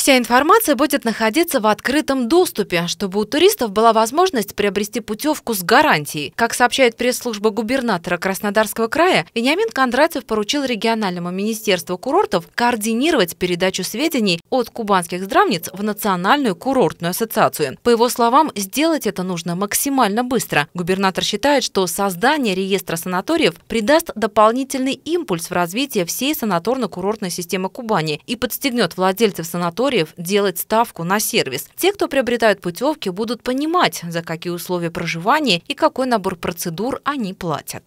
Вся информация будет находиться в открытом доступе, чтобы у туристов была возможность приобрести путевку с гарантией. Как сообщает пресс-служба губернатора Краснодарского края, Вениамин Кондратьев поручил региональному министерству курортов координировать передачу сведений от кубанских здравниц в Национальную курортную ассоциацию. По его словам, сделать это нужно максимально быстро. Губернатор считает, что создание реестра санаториев придаст дополнительный импульс в развитии всей санаторно-курортной системы Кубани и подстегнет владельцев санаторий санаториев делать ставку на сервис. Те, кто приобретают путевки, будут понимать, за какие условия проживания и какой набор процедур они платят.